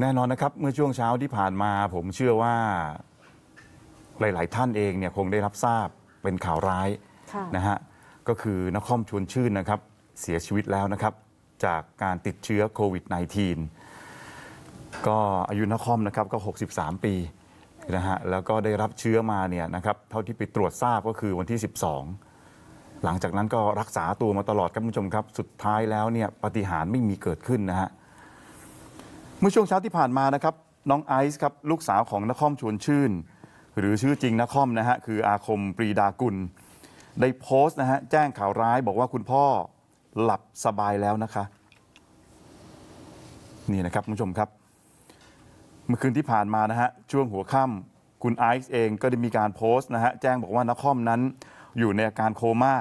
แน่นอนนะครับเมื่อช่วงเช้าที่ผ่านมาผมเชื่อว่าหลาย ๆ ท่านเองเนี่ยคงได้รับทราบเป็นข่าวร้ายนะฮะก็คือนครชวนชื่นนะครับ เสียชีวิตแล้วนะครับจากการติดเชื้อโควิด -19 ก็อายุนครนะครับก็ 63 ปีนะฮะแล้วก็ได้รับเชื้อมาเนี่ยนะครับเท่าที่ไปตรวจทราบก็คือวันที่ 12 หลังจากนั้นก็รักษาตัวมาตลอดครับคุณผู้ชมครับ สุดท้ายแล้วเนี่ยปฏิหารไม่มีเกิดขึ้นนะฮะมื่อช่วงเช้าที่ผ่านมานะครับน้องไอซ์ครับลูกสาวของนครชวนชื่น หรือชื่อจริงนครนะฮะคืออาคมปรีดากุลได้โพสต์นะฮะแจ้งข่าวร้ายบอกว่าคุณพ่อหลับสบายแล้วนะคะนี่นะครับคุณผู้ชมครับ เมื่อคืนที่ผ่านมานะฮะช่วงหัวค่ำคุณไอซ์เองก็ได้มีการโพสต์นะฮะแจ้งบอกว่านครนั้น อยู่ในอาการโคมา่า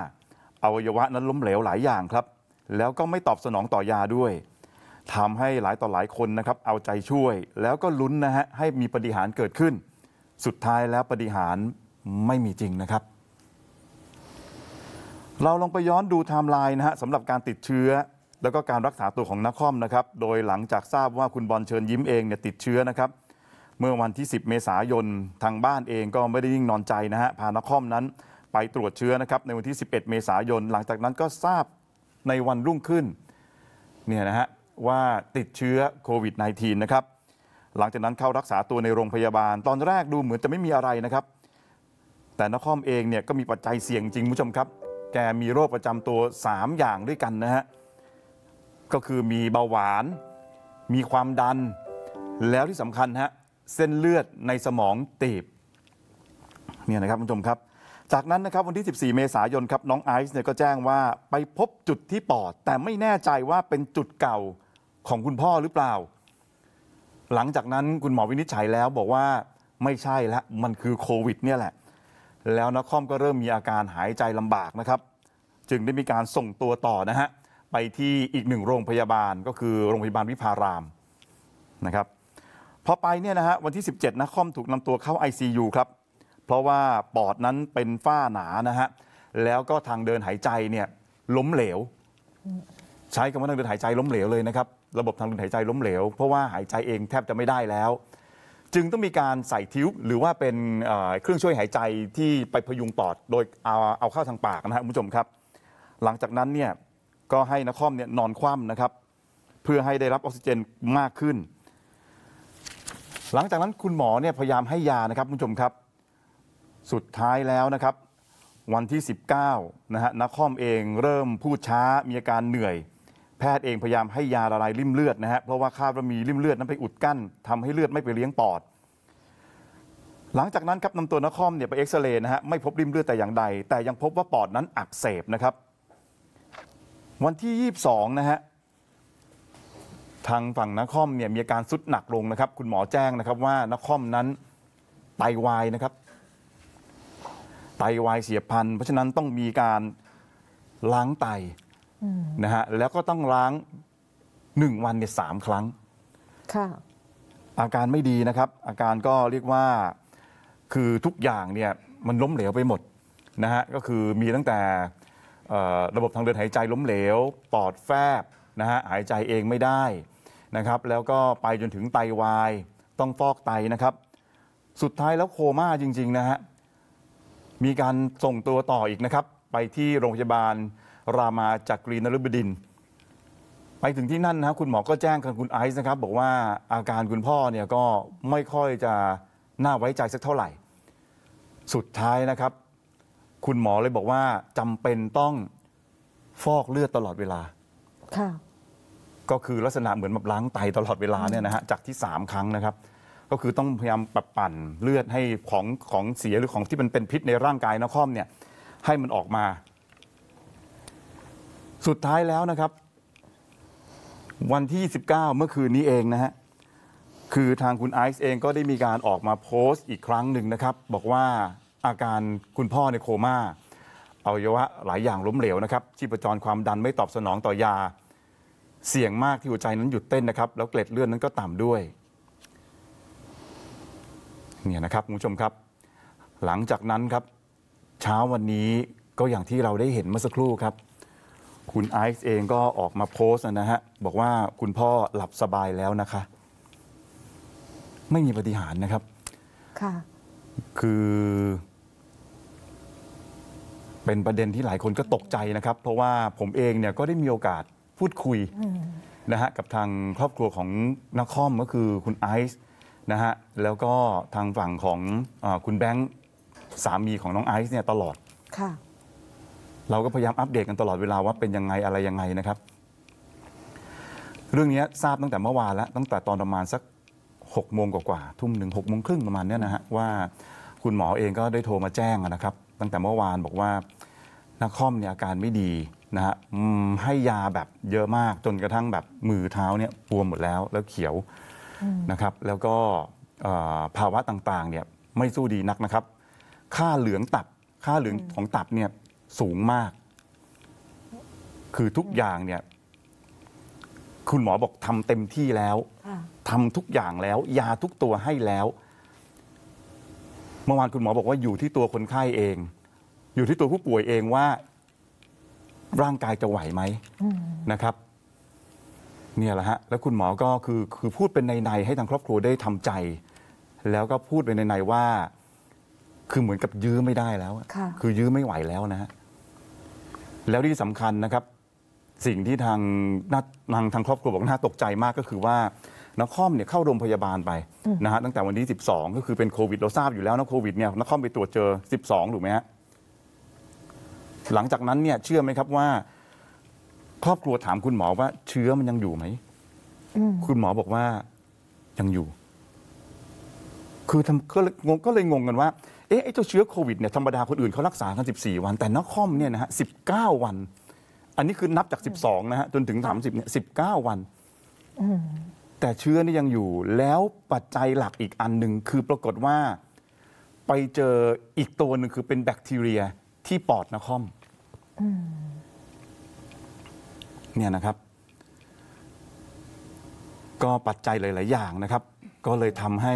อวัยวะนั้นล้มเหลวหลายอย่างครับ แล้วก็ไม่ตอบสนองต่อยาด้วยทำให้หลายต่อหลายคนนะครับเอาใจช่วย แล้วก็ลุ้นนะฮะให้มีปฏิหารเกิดขึ้น สุดท้ายแล้วปฏิหารไม่มีจริงนะครับ เราลองไปย้อนดูไทม์ไลน์นะฮะสำหรับการติดเชื้อแล้วก็การรักษาตัวของนักคอมนะครับ โดยหลังจากทราบว่าคุณบอลเชิญยิ้มเองเนี่ยติดเชื้อนะครับ เมื่อวันที่ 10 เมษายน ทางบ้านเองก็ไม่ได้ยิ่งนอนใจนะฮะพานักคอมนั้น ไปตรวจเชื้อนะครับ ในวันที่ 11 เมษายนหลังจากนั้นก็ทราบในวันรุ่งขึ้นเนี่ยนะฮะว่าติดเชื้อโควิด -19 นะครับหลังจากนั้นเข้ารักษาตัวในโรงพยาบาล ตอนแรกดูเหมือนจะไม่มีอะไรนะครับ แต่นครเองเนี่ยก็มีปัจจัยเสี่ยงจริงผู้ชมครับ แกมีโรคประจำตัว 3 อย่างด้วยกันนะฮะ ก็คือมีเบาหวาน มีความดัน แล้วที่สำคัญฮะ เส้นเลือดในสมองตีบเนี่ยนะครับผู้ชมครับจากนั้นนะครับวันที่ 14 เมษายนครับน้องไอซ์เนี่ยก็แจ้งว่าไปพบจุดที่ปอด แต่ไม่แน่ใจว่าเป็นจุดเก่าของคุณพ่อหรือเปล่า หลังจากนั้นคุณหมอวินิจฉัยแล้วบอกว่าไม่ใช่ละมันคือโควิดเนี่ยแหละ แล้วนักคอมก็เริ่มมีอาการหายใจลำบากนะครับ จึงได้มีการส่งตัวต่อนะฮะไปที่อีกหนึ่งโรงพยาบาลก็คือโรงพยาบาลวิภารามนะครับพอไปเนี่ยนะฮะวันที่ 17นักคอมถูกนำตัวเข้า ICU ครับราะว่าปอดนั้นเป็นฝ้าหนานะฮะ แล้วก็ทางเดินหายใจเนี่ยล้มเหลว ใช้คำว่าทางเดินหายใจล้มเหลวเลยนะครับ ระบบทางเดินหายใจล้มเหลวเพราะว่าหายใจเองแทบจะไม่ได้แล้ว จึงต้องมีการใส่ทิวหรือว่าเป็นเครื่องช่วยหายใจที่ไปพยุงปอดโดยเอาเอาเข้าทางปากนะครับคุณผู้ชมครับหลังจากนั้นเนี่ยก็ให้นักคอมเนี่ยนอนคว่ำนะครับเพื่อให้ได้รับออกซิเจนมากขึ้น หลังจากนั้นคุณหมอเนี่ยพยายามให้ยานะครับคุณผู้ชมครับสุดท้ายแล้วนะครับ วันที่ 19นะฮะนักคอมเองเริ่มพูดช้ามีอาการเหนื่อย แพทย์เองพยายามให้ยาละลายริ่มเลือดนะฮะเพราะว่าคาดว่ามีริ่มเลือดนั้นไปอุดกั้นทำให้เลือดไม่ไปเลี้ยงปอด หลังจากนั้นครับนำตัวนักคอมเนี่ยไปเอ็กซเรย์นะฮะไม่พบริ่มเลือดแต่อย่างใดแต่ยังพบว่าปอดนั้นอักเสบนะครับ วันที่ 22นะฮะทางฝั่งนักคอมเนี่ยมีอาการสุดหนักลงนะครับ คุณหมอแจ้งนะครับ ว่านักคอมนั้นไตวายนะครับไตวายเสียพันธุ์ เพราะฉะนั้นต้องมีการล้างไตนะฮะ แล้วก็ต้องล้างหนึ่งวันเนี่ยสามครั้ง อาการไม่ดีนะครับ อาการก็เรียกว่าคือทุกอย่างเนี่ยมันล้มเหลวไปหมดนะฮะ ก็คือมีตั้งแต่ระบบทางเดินหายใจล้มเหลวปอดแฟบนะฮะหายใจเองไม่ได้นะครับ แล้วก็ไปจนถึงไตวายต้องฟอกไตนะครับ สุดท้ายแล้วโคม่าจริงๆนะฮะมีการส่งตัวต่ออีกนะครับ ไปที่โรงพยาบาลรามาจากรีนรุบดินไปถึงที่นั่นนะคุณหมอก็แจ้งกับคุณไอซ์นะครับ บอกว่าอาการคุณพ่อเนี่ยก็ไม่ค่อยจะน่าไว้ใจสักเท่าไหร่ สุดท้ายนะครับ คุณหมอเลยบอกว่าจำเป็นต้องฟอกเลือดตลอดเวลาค่ะก็คือลักษณะเหมือนแบบล้างไตตลอดเวลาเนี่ยนะฮะจากที่ 3 ครั้งนะครับก็คือต้องพยายามปรับปั่นเลือดให้ของของเสียหรือของที่มันเป็นพิษในร่างกายนครเนี่ยให้มันออกมา สุดท้ายแล้วนะครับ วันที่29เมื่อคืนนี้เองนะฮะ คือทางคุณไอซ์เองก็ได้มีการออกมาโพสต์อีกครั้งหนึ่งนะครับ บอกว่าอาการคุณพ่อในโคมา่าอวัยวะหลายอย่างล้มเหลวนะครับ ชีพจรความดันไม่ตอบสนองต่อยา เสี่ยงมากที่หัวใจนั้นหยุดเต้นนะครับ แล้วเกล็ดเลือดนั้นก็ต่ำด้วยเนี่ยนะครับคุณผู้ชมครับ หลังจากนั้นครับ เช้าวันนี้ก็อย่างที่เราได้เห็นเมื่อสักครู่ครับ คุณไอซ์เองก็ออกมาโพสต์นะฮะบอกว่าคุณพ่อหลับสบายแล้วนะคะ ไม่มีปฏิหารนะครับ ค่ะ คือ เป็นประเด็นที่หลายคนก็ตกใจนะครับ เพราะว่าผมเองเนี่ยก็ได้มีโอกาสพูดคุยนะฮะกับทางครอบครัวของนักคอมก็คือคุณไอซ์นะฮะแล้วก็ทางฝั่งของอคุณแบงค์สามีของน้องไอซ์เนี่ยตลอดค่ะเราก็พยายามอัปเดตกันตลอดเวลาว่าเป็นยังไงอะไรยังไงนะครับเรื่องนี้ทราบตั้งแต่เมื่อวานแล้ว ตั้งแต่ตอนประมาณสัก6โมงกว่าๆทุ่มหนึ่งหกโมงครึ่งประมาณนี้นะฮะว่า คุณหมอเองก็ได้โทรมาแจ้งนะครับตั้งแต่เมื่อวานบอกว่านักคอมเนี่ยอาการไม่ดีนะฮะให้ยาแบบเยอะมากจนกระทั่งแบบมือเท้าเนี่ยบวมหมดแล้วแล้วเขียวนะครับแล้วก็ภาวะต่างๆ เนี่ยไม่สู้ดีนักนะครับ ค่าเหลืองตับ ค่าเหลืองของตับเนี่ยสูงมาก คือทุกอย่างเนี่ย คุณหมอบอกทำเต็มที่แล้วทำทุกอย่างแล้วยาทุกตัวให้แล้วเมื่อวานคุณหมอบอกว่าอยู่ที่ตัวคนไข้เอง อยู่ที่ตัวผู้ป่วยเองว่าร่างกายจะไหวไหมนะครับเนี่ยแหละฮะแล้วคุณหมอก็คือคือ พูดเป็นใน ๆ ให้ทางครอบครัวได้ทำใจ แล้วก็พูดเป็นในๆว่า คือเหมือนกับยื้อไม่ได้แล้ว คือยื้อไม่ไหวแล้วนะฮะแล้วที่สำคัญนะครับ สิ่งที่ทางนทางทางครอบครัวบอกน่าตกใจมากก็คือว่านักคอมเนี่ยเข้าโรงพยาบาลไปนะฮะตั้งแต่วันที่12 ก็คือเป็นโควิด เราทราบอยู่แล้วนะโควิด เนี่ยนักคอมไปตรวจเจอ12ถูกไหมฮะหลังจากนั้นเนี่ยเชื่อไหมครับว่าครอบครัวถามคุณหมอว่าเชื้อมันยังอยู่ไหม คุณหมอบอกว่ายังอยู่ คือทำก็เลยงงก็เลยงงกันว่า เอ๊ะไอ้เจ้าเชื้อโควิดเนี่ยธรรมดาคนอื่นเขารักษากัน14 วัน แต่นักคอมเนี่ยนะฮะ้าวัน อันนี้คือนับจาก 12 นะฮะ จนถึง30เนี่ยสิบเก้าวัน แต่เชื้อนี่ยังอยู่ แล้วปัจจัยหลักอีกอันหนึ่งคือปรากฏว่า ไปเจออีกตัวหนึ่งคือเป็นแบคทีเรียที่ปอดนะคอมเนี่ยนะครับ ก็ปัจจัยหลาย ๆ อย่างนะครับ ก็เลยทำให้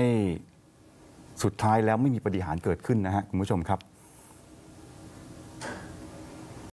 สุดท้ายแล้วไม่มีปฏิหารย์เกิดขึ้นนะฮะคุณผู้ชมครับ